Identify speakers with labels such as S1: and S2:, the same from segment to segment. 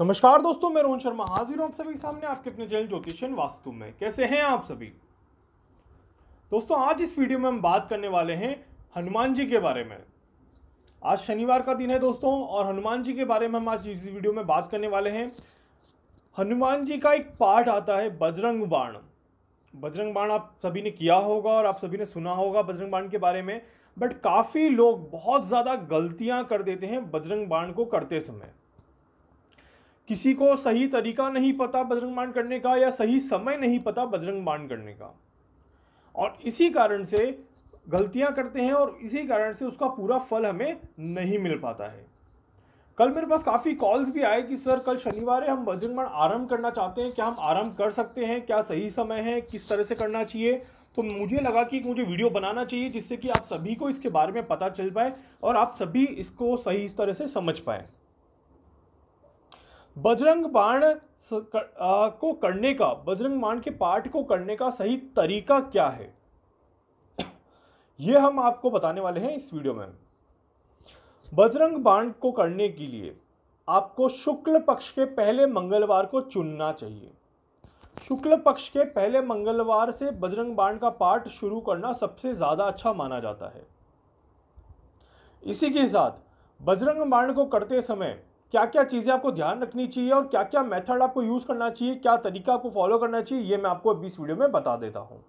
S1: नमस्कार दोस्तों मैं रोहन शर्मा हाजिर हूं आप सभी सामने आपके अपने चैनल ज्योतिषन वास्तु में कैसे हैं आप सभी दोस्तों आज इस वीडियो में हम बात करने वाले हैं हनुमान जी के बारे में आज शनिवार का दिन है दोस्तों और हनुमान जी के बारे में हम आज इस वीडियो में बात करने वाले हैं हनुमान जी का एक पाठ आता है बजरंग बाण बजरंग बाण आप सभी ने किया होगा और आप सभी ने सुना होगा बजरंग बाण के बारे में बट काफ़ी लोग बहुत ज़्यादा गलतियाँ कर देते हैं बजरंग बाण को करते समय किसी को सही तरीका नहीं पता बजरंग बाण करने का या सही समय नहीं पता बजरंग बाण करने का और इसी कारण से गलतियां करते हैं और इसी कारण से उसका पूरा फल हमें नहीं मिल पाता है कल मेरे पास काफ़ी कॉल्स भी आए कि सर कल शनिवार है हम बजरंग बाण आरम्भ करना चाहते हैं क्या हम आरम्भ कर सकते हैं क्या सही समय है किस तरह से करना चाहिए तो मुझे लगा कि मुझे वीडियो बनाना चाहिए जिससे कि आप सभी को इसके बारे में पता चल पाए और आप सभी इसको सही तरह से समझ पाएँ बजरंग बाण को करने का बजरंग बाण के पाठ को करने का सही तरीका क्या है यह हम आपको बताने वाले हैं इस वीडियो में बजरंग बाण को करने के लिए आपको शुक्ल पक्ष के पहले मंगलवार को चुनना चाहिए शुक्ल पक्ष के पहले मंगलवार से बजरंग बाण का पाठ शुरू करना सबसे ज़्यादा अच्छा माना जाता है इसी के साथ बजरंग बाण को करते समय क्या क्या चीज़ें आपको ध्यान रखनी चाहिए और क्या क्या मेथड आपको यूज़ करना चाहिए क्या तरीका आपको फॉलो करना चाहिए ये मैं आपको अभी इस वीडियो में बता देता हूँ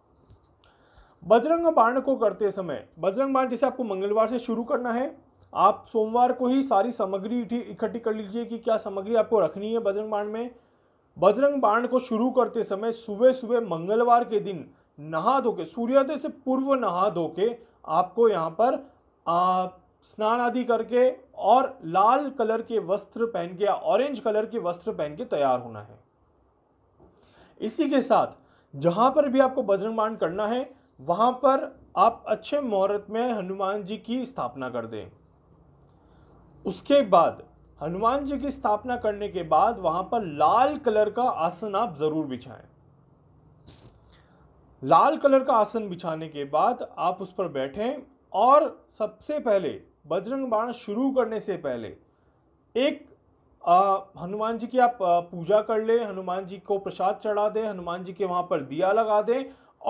S1: बजरंग बाण को करते समय बजरंग बाण जैसे आपको मंगलवार से शुरू करना है आप सोमवार को ही सारी सामग्री इकट्ठी कर लीजिए कि क्या सामग्री आपको रखनी है बजरंग बाण में बजरंग बाण को शुरू करते समय सुबह सुबह मंगलवार के दिन नहा धो के सूर्योदय से पूर्व नहा धो के आपको यहाँ पर स्नान आदि करके और लाल कलर के वस्त्र पहन के या ऑरेंज कलर के वस्त्र पहन के तैयार होना है इसी के साथ जहां पर भी आपको बजरंग बाण करना है वहां पर आप अच्छे मुहूर्त में हनुमान जी की स्थापना कर दें उसके बाद हनुमान जी की स्थापना करने के बाद वहां पर लाल कलर का आसन आप जरूर बिछाएं लाल कलर का आसन बिछाने के बाद आप उस पर बैठें और सबसे पहले बजरंग बाण शुरू करने से पहले एक हनुमान जी की आप पूजा कर लें हनुमान जी को प्रसाद चढ़ा दें हनुमान जी के वहाँ पर दिया लगा दें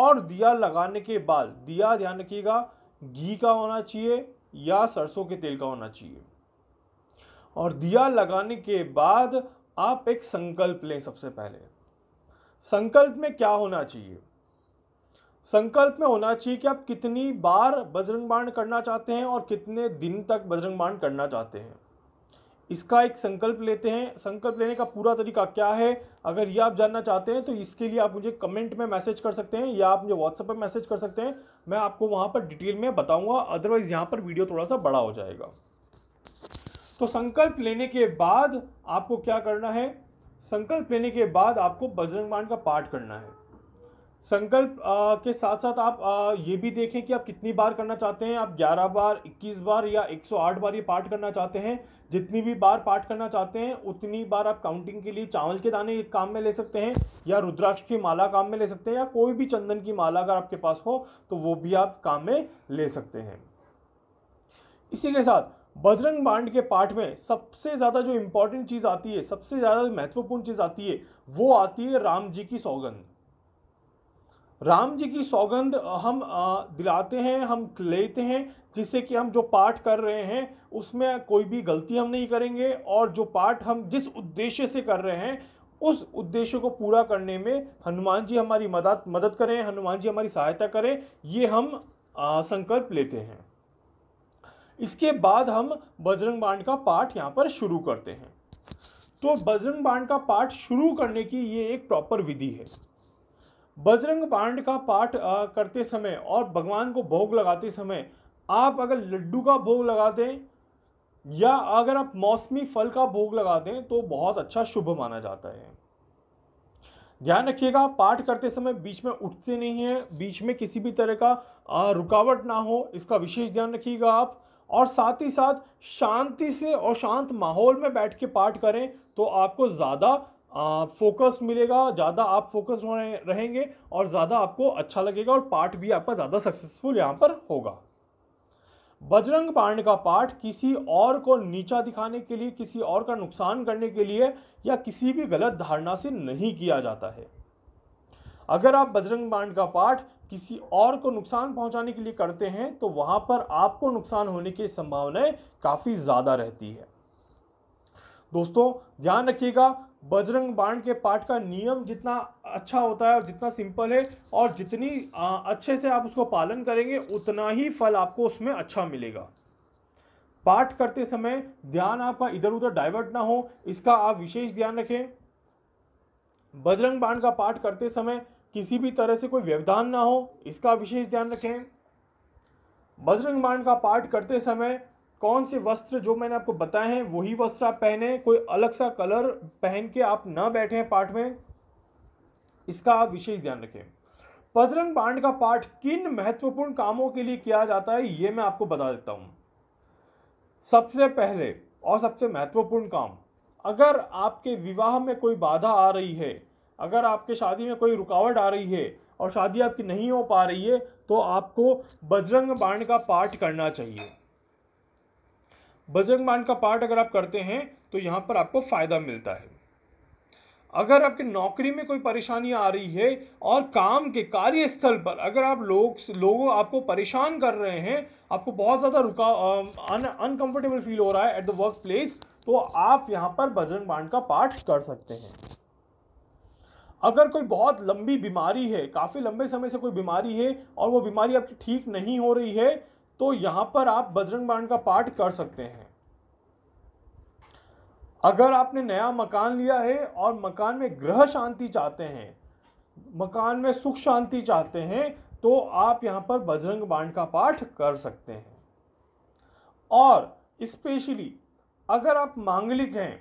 S1: और दिया लगाने के बाद दिया ध्यान रखिएगा घी का होना चाहिए या सरसों के तेल का होना चाहिए और दिया लगाने के बाद आप एक संकल्प लें सबसे पहले संकल्प में क्या होना चाहिए संकल्प में होना चाहिए कि आप कितनी बार बजरंग बाण करना चाहते हैं और कितने दिन तक बजरंग बाण करना चाहते हैं इसका एक संकल्प लेते हैं संकल्प लेने का पूरा तरीका क्या है अगर ये आप जानना चाहते हैं तो इसके लिए आप मुझे कमेंट में मैसेज कर सकते हैं या आप मुझे व्हाट्सएप पर मैसेज कर सकते हैं मैं आपको वहाँ पर डिटेल में बताऊँगा अदरवाइज़ यहाँ पर वीडियो थोड़ा सा बड़ा हो जाएगा तो संकल्प लेने के बाद आपको क्या करना है संकल्प लेने के बाद आपको बजरंग बाण का पाठ करना है संकल्प के साथ साथ आप आ, ये भी देखें कि आप कितनी बार करना चाहते हैं आप 11 बार 21 बार या 108 बार ये पाठ करना चाहते हैं जितनी भी बार पाठ करना चाहते हैं उतनी बार आप काउंटिंग के लिए चावल के दाने काम में ले सकते हैं या रुद्राक्ष की माला काम में ले सकते हैं या कोई भी चंदन की माला अगर आपके पास हो तो वो भी आप काम में ले सकते हैं इसी के साथ बजरंग बांड के पाठ में सबसे ज़्यादा जो इम्पोर्टेंट चीज़ आती है सबसे ज़्यादा महत्वपूर्ण चीज़ आती है वो आती है राम जी की सौगंध राम जी की सौगंध हम दिलाते हैं हम लेते हैं जिससे कि हम जो पाठ कर रहे हैं उसमें कोई भी गलती हम नहीं करेंगे और जो पाठ हम जिस उद्देश्य से कर रहे हैं उस उद्देश्य को पूरा करने में हनुमान जी हमारी मदद मदद करें हनुमान जी हमारी सहायता करें ये हम आ, संकल्प लेते हैं इसके बाद हम बजरंग बाण का पाठ यहाँ पर शुरू करते हैं तो बजरंग बाण का पाठ शुरू करने की ये एक प्रॉपर विधि है बजरंग पांड का पाठ करते समय और भगवान को भोग लगाते समय आप अगर लड्डू का भोग लगा दें या अगर आप मौसमी फल का भोग लगा दें तो बहुत अच्छा शुभ माना जाता है ध्यान रखिएगा पाठ करते समय बीच में उठते नहीं है बीच में किसी भी तरह का रुकावट ना हो इसका विशेष ध्यान रखिएगा आप और साथ ही साथ शांति से और शांत माहौल में बैठ के पाठ करें तो आपको ज़्यादा फोकस मिलेगा ज़्यादा आप फोकस रहेंगे और ज़्यादा आपको अच्छा लगेगा और पार्ट भी आपका ज़्यादा सक्सेसफुल यहाँ पर होगा बजरंग पांड का पाठ किसी और को नीचा दिखाने के लिए किसी और का नुकसान करने के लिए या किसी भी गलत धारणा से नहीं किया जाता है अगर आप बजरंग बाण का पाठ किसी और को नुकसान पहुंचाने के लिए करते हैं तो वहाँ पर आपको नुकसान होने की संभावनाएं काफ़ी ज़्यादा रहती है दोस्तों ध्यान रखिएगा बजरंग बाण के पाठ का नियम जितना अच्छा होता है और जितना सिंपल है और जितनी अच्छे से आप उसको पालन करेंगे उतना ही फल आपको उसमें अच्छा मिलेगा पाठ करते समय ध्यान आपका इधर उधर डाइवर्ट ना हो इसका आप विशेष ध्यान रखें बजरंग बाण का पाठ करते समय किसी भी तरह से कोई व्यवधान ना हो इसका विशेष ध्यान रखें बजरंग बाण का पाठ करते समय कौन से वस्त्र जो मैंने आपको बताए हैं वही वस्त्र आप पहने कोई अलग सा कलर पहन के आप न बैठे पाठ में इसका आप विशेष ध्यान रखें बजरंग बाण का पाठ किन महत्वपूर्ण कामों के लिए किया जाता है ये मैं आपको बता देता हूँ सबसे पहले और सबसे महत्वपूर्ण काम अगर आपके विवाह में कोई बाधा आ रही है अगर आपके शादी में कोई रुकावट आ रही है और शादी आपकी नहीं हो पा रही है तो आपको बजरंग बाण का पाठ करना चाहिए बजरंग बाण का पार्ट अगर आप करते हैं तो यहाँ पर आपको फ़ायदा मिलता है अगर आपके नौकरी में कोई परेशानी आ रही है और काम के कार्यस्थल पर अगर आप लोग लोगों आपको परेशान कर रहे हैं आपको बहुत ज़्यादा रुका अनकंफर्टेबल फील हो रहा है एट द वर्क प्लेस तो आप यहाँ पर बजरंग बाण का पाठ कर सकते हैं अगर कोई बहुत लंबी बीमारी है काफ़ी लंबे समय से कोई बीमारी है और वो बीमारी आपकी ठीक नहीं हो रही है तो यहां पर आप बजरंग बाण का पाठ कर सकते हैं अगर आपने नया मकान लिया है और मकान में ग्रह शांति चाहते हैं मकान में सुख शांति चाहते हैं तो आप यहां पर बजरंग बाण का पाठ कर सकते हैं और स्पेशली अगर आप मांगलिक हैं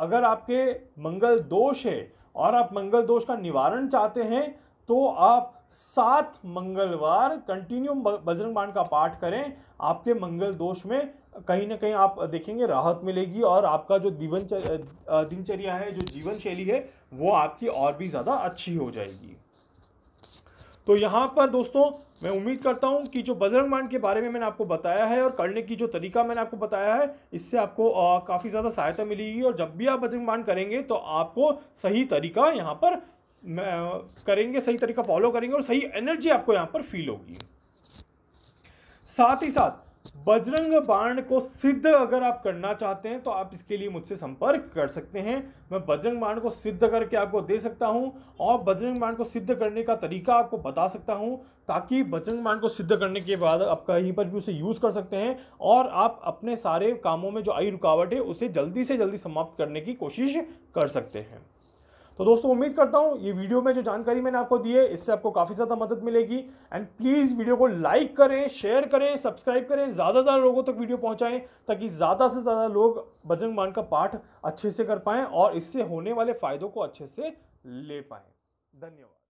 S1: अगर आपके मंगल दोष है और आप मंगल दोष का निवारण चाहते हैं तो आप सात मंगलवार कंटिन्यू बजरंग बाण का पाठ करें आपके मंगल दोष में कहीं ना कहीं आप देखेंगे राहत मिलेगी और आपका जो दीवन दिनचर्या है जो जीवन शैली है वो आपकी और भी ज़्यादा अच्छी हो जाएगी तो यहाँ पर दोस्तों मैं उम्मीद करता हूँ कि जो बजरंग बाण के बारे में मैंने आपको बताया है और करने की जो तरीका मैंने आपको बताया है इससे आपको काफ़ी ज़्यादा सहायता मिलेगी और जब भी आप बजरंग बाण करेंगे तो आपको सही तरीका यहाँ पर करेंगे सही तरीका फॉलो करेंगे और सही एनर्जी आपको यहाँ पर फील होगी साथ ही साथ बजरंग बाण को सिद्ध अगर आप करना चाहते हैं तो आप इसके लिए मुझसे संपर्क कर सकते हैं मैं बजरंग बाण को सिद्ध करके आपको दे सकता हूं और बजरंग बाण को सिद्ध करने का तरीका आपको बता सकता हूं ताकि बजरंग बाण को सिद्ध करने के बाद आप कहीं पर भी उसे यूज़ कर सकते हैं और आप अपने सारे कामों में जो आई रुकावट है उसे जल्दी से जल्दी समाप्त करने की कोशिश कर सकते हैं तो दोस्तों उम्मीद करता हूँ ये वीडियो में जो जानकारी मैंने आपको दी है इससे आपको काफ़ी ज़्यादा मदद मिलेगी एंड प्लीज़ वीडियो को लाइक करें शेयर करें सब्सक्राइब करें ज़्यादा से ज़्यादा लोगों तक वीडियो पहुँचाएँ ताकि ज़्यादा से ज़्यादा लोग बजरंग बाण का पाठ अच्छे से कर पाएँ और इससे होने वाले फ़ायदों को अच्छे से ले पाएँ धन्यवाद